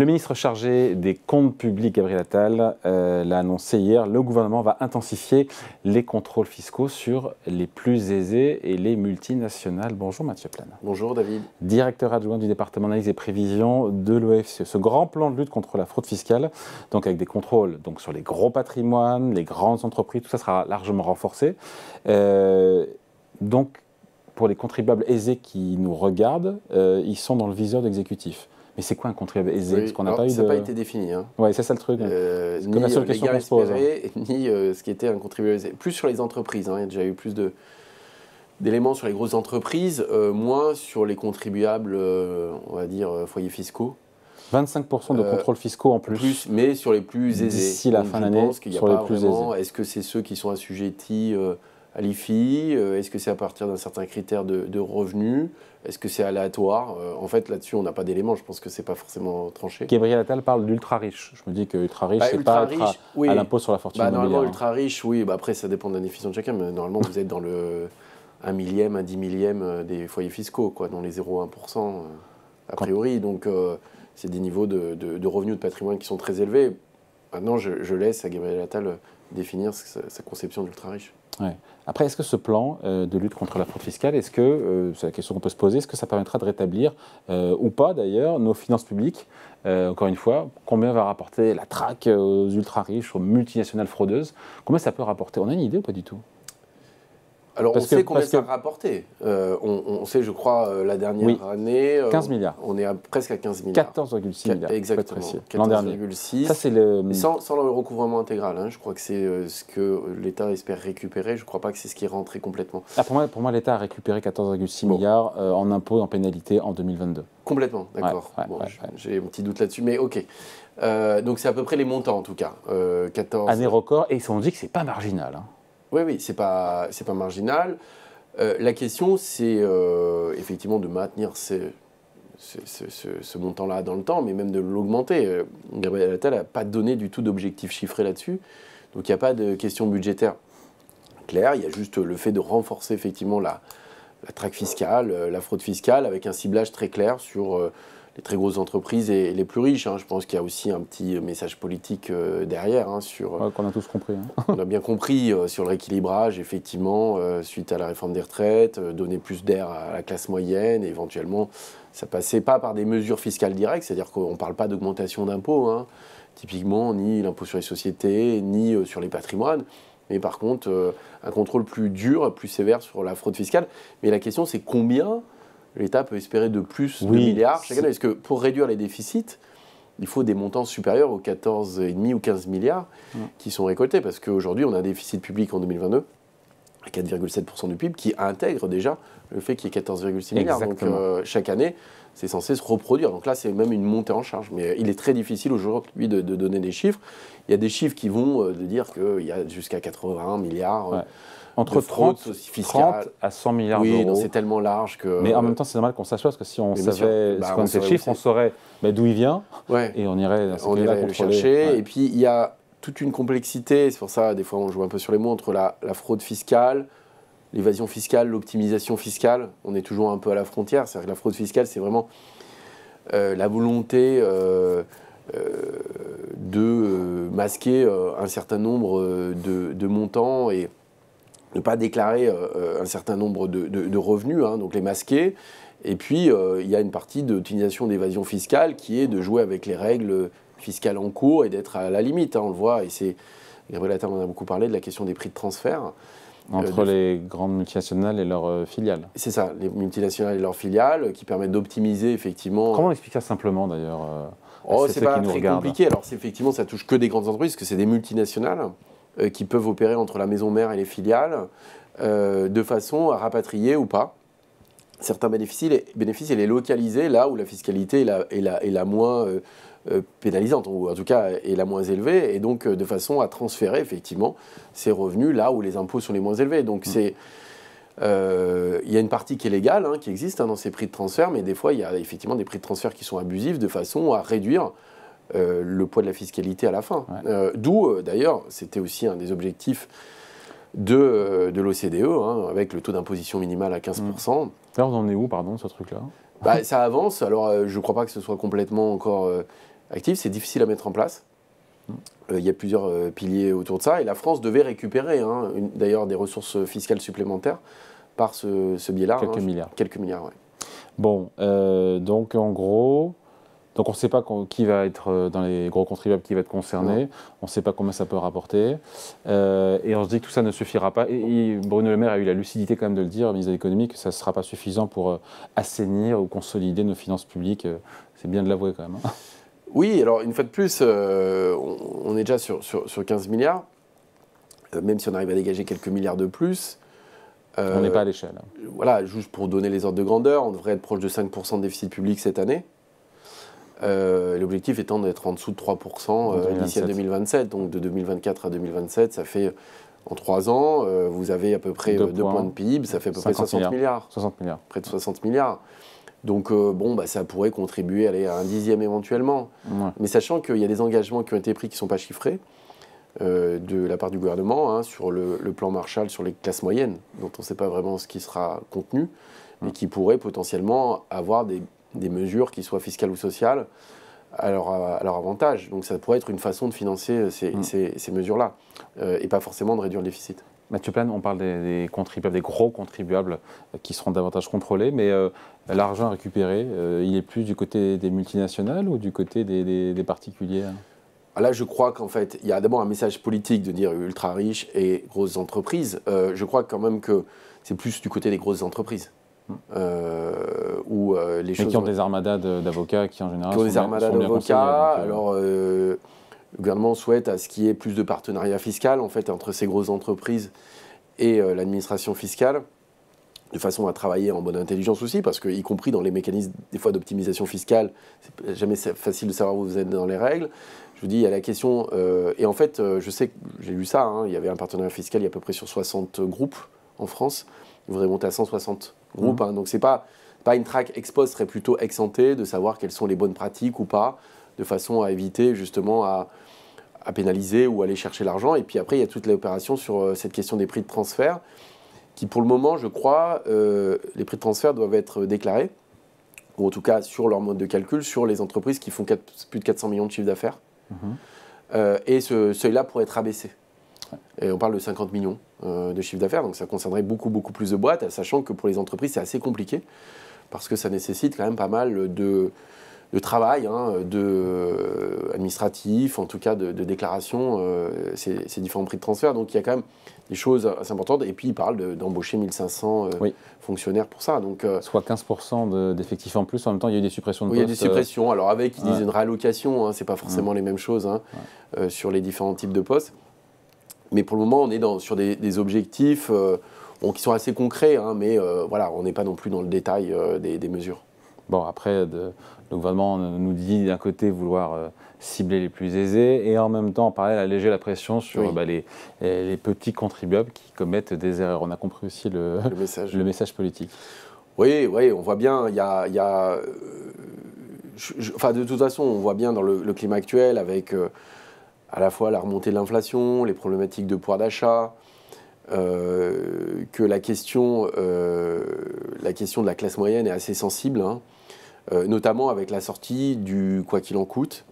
Le ministre chargé des comptes publics, Gabriel Attal, euh, l'a annoncé hier, le gouvernement va intensifier les contrôles fiscaux sur les plus aisés et les multinationales. Bonjour Mathieu Plane. Bonjour David. Directeur adjoint du département d'analyse et prévision de l'OFCE. Ce grand plan de lutte contre la fraude fiscale, donc avec des contrôles donc sur les gros patrimoines, les grandes entreprises, tout ça sera largement renforcé. Euh, donc pour les contribuables aisés qui nous regardent, euh, ils sont dans le viseur d'exécutif. Mais c'est quoi un contribuable aisé pas Ça n'a pas été défini. Hein. c'est ça le truc. Euh, ni la euh, question hein. Ni euh, ce qui était un contribuable aisé. Plus sur les entreprises. Hein. Il y a déjà eu plus d'éléments sur les grosses entreprises, moins sur les contribuables, on va dire, foyers fiscaux. 25% de contrôles fiscaux en plus. Mais sur les plus aisés. D'ici la fin de l'année, sur les plus aisés. Est-ce que c'est ceux qui sont assujettis à l'IFI euh, Est-ce que c'est à partir d'un certain critère de, revenu revenus Est-ce que c'est aléatoire euh, En fait, là-dessus, on n'a pas d'éléments. Je pense que ce n'est pas forcément tranché. Gabriel Attal parle d'ultra-riche. Je me dis que ultra-riche, bah, c'est pas à l'impôt sur la fortune bah, Normalement, hein. ultra-riche, oui. Bah, après, ça dépend de la de chacun. Mais normalement, vous êtes dans le 1 millième, un dix millième euh, des foyers fiscaux, quoi, dans les 0,1% a priori. Donc, c'est des niveaux de, revenus de patrimoine qui sont très élevés. Maintenant, je, je laisse à Gabriel Attal définir sa conception d'ultra-riche. Après, est-ce que ce plan euh, de lutte contre la fraude fiscale, est-ce que, euh, c'est la question qu'on peut se poser, est-ce que ça permettra de rétablir, euh, ou pas d'ailleurs, nos finances publiques Encore une fois, combien va rapporter la traque aux ultra-riches, aux multinationales fraudeuses Combien ça peut rapporter On a une idée ou pas du tout alors on sait combien ça a rapporté. Euh, on, sait, je crois, euh, la dernière année. 15 euh, milliards. On est à, presque à 15 milliards. 14,6 milliards. Exactement. L'an dernier. Ça, c'est le... Sans, le recouvrement intégral, hein, je crois que c'est ce que l'État espère récupérer. Je ne crois pas que c'est ce qui est rentré complètement. Ah, pour moi, l'État a récupéré 14,6 milliards en impôts, en pénalités en 2022. Complètement, d'accord. J'ai un petit doute là-dessus, mais ok. donc c'est à peu près les montants en tout cas. 14. Année record, et on dit que c'est pas marginal. Hein. Oui, oui, c'est pas, pas marginal. Euh, la question, c'est euh, effectivement de maintenir ce, montant-là dans le temps, mais même de l'augmenter. Euh, Gabriel Attal n'a pas donné du tout d'objectif chiffré là-dessus, donc il n'y a pas de question budgétaire claire, il y a juste le fait de renforcer effectivement la traque fiscale, la fraude fiscale, avec un ciblage très clair sur les très grosses entreprises et, les plus riches. Hein. Je pense qu'il y a aussi un petit euh, message politique euh, derrière. Hein, sur, euh, qu'on a tous compris. Hein. on a bien compris sur le rééquilibrage, effectivement, suite à la réforme des retraites, donner plus d'air à la classe moyenne, éventuellement, ça passait pas par des mesures fiscales directes, c'est-à-dire qu'on ne parle pas d'augmentation d'impôts, typiquement, ni l'impôt sur les sociétés, ni sur les patrimoines mais par contre un contrôle plus dur, plus sévère sur la fraude fiscale. Mais la question c'est combien l'État peut espérer de plus de milliards chaque année. Parce que pour réduire les déficits, il faut des montants supérieurs aux 14,5 ou 15 milliards qui sont récoltés. Parce qu'aujourd'hui, on a un déficit public en 2022 à 4,7% du PIB qui intègre déjà le fait qu'il y ait 14,6 milliards. Donc euh, chaque année, c'est censé se reproduire. Donc là, c'est même une montée en charge. Mais euh, il est très difficile aujourd'hui de, donner des chiffres. Il y a des chiffres qui vont euh, de dire qu'il y a jusqu'à 80 milliards entre 30, 30, à 100 milliards d'euros. Oui, c'est tellement large que. Mais en même temps, c'est normal qu'on sache parce que si on savait bah, ce on ces chiffres, on saurait d'où il vient ouais. et on irait, on irait le chercher. Et puis, il y a toute une complexité, c'est pour ça, des fois, on joue un peu sur les mots entre la, fraude fiscale. L'évasion fiscale, l'optimisation fiscale, on est toujours un peu à la frontière. C'est-à-dire que la fraude fiscale, c'est vraiment euh, la volonté euh, euh, de masquer un certain nombre de, de montants et ne pas déclarer euh, euh, un certain nombre de, revenus, hein, donc les masquer. Et puis, euh, il y a une partie d'utilisation d'évasion fiscale qui est de jouer avec les règles fiscales en cours et d'être à la limite. Hein, on le voit, et c'est. Gabriel Attal en a beaucoup parlé de la question des prix de transfert. Entre les grandes multinationales et leurs filiales. C'est ça, les multinationales et leurs filiales qui permettent d'optimiser effectivement. Comment expliquer ça simplement d'ailleurs Oh, c'est pas très compliqué. Alors, effectivement, ça touche que des grandes entreprises, que c'est des multinationales. Euh, qui peuvent opérer entre la maison mère et les filiales, euh, de façon à rapatrier ou pas certains bénéfices et, bénéfices et les localiser là où la fiscalité est la, moins euh, pénalisante, ou en tout cas est la moins élevée, et donc de façon à transférer effectivement ces revenus là où les impôts sont les moins élevés. Donc mm. Il y a une partie qui est légale, hein, qui existe hein, dans ces prix de transfert, mais des fois, il y a effectivement des prix de transfert qui sont abusifs de façon à réduire euh, le poids de la fiscalité à la fin. Euh, d'où, euh, d'ailleurs, c'était aussi un des objectifs de, de l'OCDE, hein, avec le taux d'imposition minimal à 15%. on mm. en est où, pardon, ce truc-là bah, Ça avance. Alors, je ne crois pas que ce soit complètement encore actif. C'est difficile à mettre en place. Mm. Il y a plusieurs piliers autour de ça. Et la France devait récupérer hein, d'ailleurs des ressources fiscales supplémentaires par ce, ce biais-là. Quelques hein. milliards. Quelques milliards, oui. Bon, donc en gros, donc on ne sait pas qui va être euh, dans les gros contribuables qui va être concerné, on ne sait pas combien ça peut rapporter, euh, et on se dit que tout ça ne suffira pas. Et, Bruno Le Maire a eu la lucidité quand même de le dire, ministre de l'économie, que ça ne sera pas suffisant pour euh, assainir ou consolider nos finances publiques. C'est bien de l'avouer quand même. Hein. Oui, alors une fois de plus, on, est déjà sur, sur 15 milliards, même si on arrive à dégager quelques milliards de plus. on n'est pas à l'échelle. Hein. Voilà, juste pour donner les ordres de grandeur, on devrait être proche de 5% de déficit public cette année. Euh, l'objectif étant d'être en dessous de 3% euh, d'ici à 2027. Donc de 2024 à 2027, ça fait en 3 ans, euh, vous avez à peu près 2 points. de PIB, ça fait à peu près 60 milliards. 60 milliards. Près de 60 milliards. Donc bon, bah, ça pourrait contribuer aller à un dixième éventuellement. Mais sachant qu'il y a des engagements qui ont été pris qui ne sont pas chiffrés de la part du gouvernement hein, sur le, le, plan Marshall, sur les classes moyennes, dont on ne sait pas vraiment ce qui sera contenu, mais mm. qui pourraient potentiellement avoir des des mesures qui soient fiscales ou sociales à leur, avantage. Donc ça pourrait être une façon de financer ces, mm. mesures-là euh, et pas forcément de réduire le déficit. Mathieu Plane, on parle des, contribuables, des gros contribuables euh, qui seront davantage contrôlés, mais euh, l'argent récupéré, il est plus du côté des multinationales ou du côté des, particuliers hein ah, Là, je crois qu'en fait, il y a d'abord un message politique de dire ultra riches et grosses entreprises. je crois quand même que c'est plus du côté des grosses entreprises. Euh, euh, les qui ont des armadas d'avocats qui, en général, sont armadas d'avocats. Euh, alors, euh, le gouvernement souhaite à ce qu'il y ait plus de partenariat fiscal, en fait, entre ces grosses entreprises et l'administration fiscale, de façon à travailler en bonne intelligence aussi, parce que, y compris dans les mécanismes, des fois, d'optimisation fiscale, c'est jamais facile de savoir où vous êtes dans les règles. Je vous dis, il y a la question. et en fait, je sais, j'ai lu ça, hein, il y avait un partenariat fiscal, il y a à peu près sur 60 groupes en France. Vous voudrait monter à 160 groupe. Mhm. Hein. donc c'est pas, pas une track ex post, serait plutôt ex de savoir quelles sont les bonnes pratiques ou pas, de façon à éviter justement à, pénaliser ou aller chercher l'argent. Et puis après, il y a toute l'opération sur euh, cette question des prix de transfert, qui pour le moment, je crois, euh, les prix de transfert doivent être euh, déclarés, ou en tout cas sur leur mode de calcul, sur les entreprises qui font plus de 400 millions de chiffres d'affaires. Mhm. et ce seuil-là pourrait être abaissé. Et on parle de 50 millions euh, de chiffre d'affaires, donc ça concernerait beaucoup, beaucoup plus de boîtes, sachant que pour les entreprises, c'est assez compliqué, parce que ça nécessite quand même pas mal de, travail, hein, de, euh, administratif, en tout cas de, déclaration, euh, ces, différents prix de transfert. Donc il y a quand même des choses assez importantes. Et puis il parle d'embaucher 1500 fonctionnaires pour ça. Donc, Soit 15% d'effectifs en plus. En même temps, il y a eu des suppressions de oui, Il y a des suppressions. Alors avec, ils disent une réallocation, hein. c'est pas forcément les mêmes choses hein, sur les différents types de postes. Mais pour le moment, on est dans, sur des, objectifs euh, qui sont assez concrets, hein, mais euh, voilà, on n'est pas non plus dans le détail euh, des, mesures. Bon, après, de, le gouvernement nous dit d'un côté vouloir cibler les plus aisés et en même temps, en parallèle, alléger la pression sur bah, les, petits contribuables qui commettent des erreurs. On a compris aussi le, message. politique. Oui, oui, on voit bien, il y a... enfin, de toute façon, on voit bien dans le, le climat actuel avec à la fois la remontée de l'inflation, les problématiques de pouvoir d'achat, euh, que la question, euh, la question de la classe moyenne est assez sensible, hein, euh, notamment avec la sortie du quoi qu'il en coûte,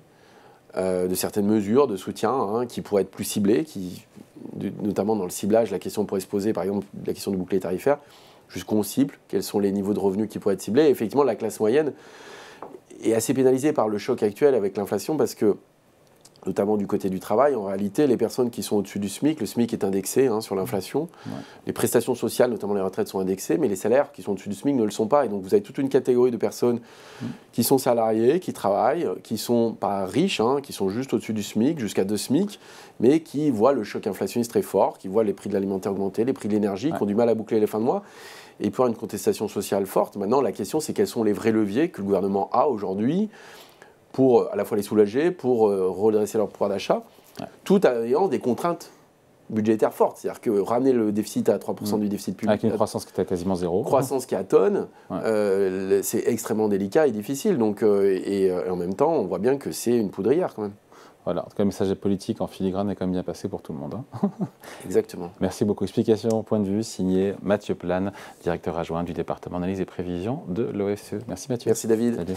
de certaines mesures de soutien hein, qui pourraient être plus ciblées, qui, notamment dans le ciblage, la question pourrait se poser par exemple la question du bouclier tarifaire, jusqu'où on cible, quels sont les niveaux de revenus qui pourraient être ciblés. effectivement, la classe moyenne est assez pénalisée par le choc actuel avec l'inflation parce que notamment du côté du travail. En réalité, les personnes qui sont au-dessus du SMIC, le SMIC est indexé hein, sur l'inflation. Les prestations sociales, notamment les retraites, sont indexées, mais les salaires qui sont au-dessus du SMIC ne le sont pas. Et donc, vous avez toute une catégorie de personnes mm. qui sont salariées, qui travaillent, qui sont pas riches, hein, qui sont juste au-dessus du SMIC, jusqu'à deux SMIC, mais qui voient le choc inflationniste très fort, qui voient les prix de l'alimentaire augmenter, les prix de l'énergie, qui ont du mal à boucler les fins de mois. Et pour une contestation sociale forte, maintenant, la question, c'est quels sont les vrais leviers que le gouvernement a aujourd'hui pour euh, à la fois les soulager, pour euh, redresser leur pouvoir d'achat, tout en ayant des contraintes budgétaires fortes. C'est-à-dire que ramener le déficit à 3% mm. du déficit public. Avec une croissance qui est à quasiment zéro. Croissance qui atone, euh, c'est extrêmement délicat et difficile. Donc, et, en même temps, on voit bien que c'est une poudrière quand même. Voilà, en tout cas, le message politique en filigrane est quand même bien passé pour tout le monde. Hein. Exactement. Merci beaucoup. Explication, point de vue, signé Mathieu Plane, directeur adjoint du département d'analyse et prévision de l'OFCE. Merci Mathieu. Merci David. Salut.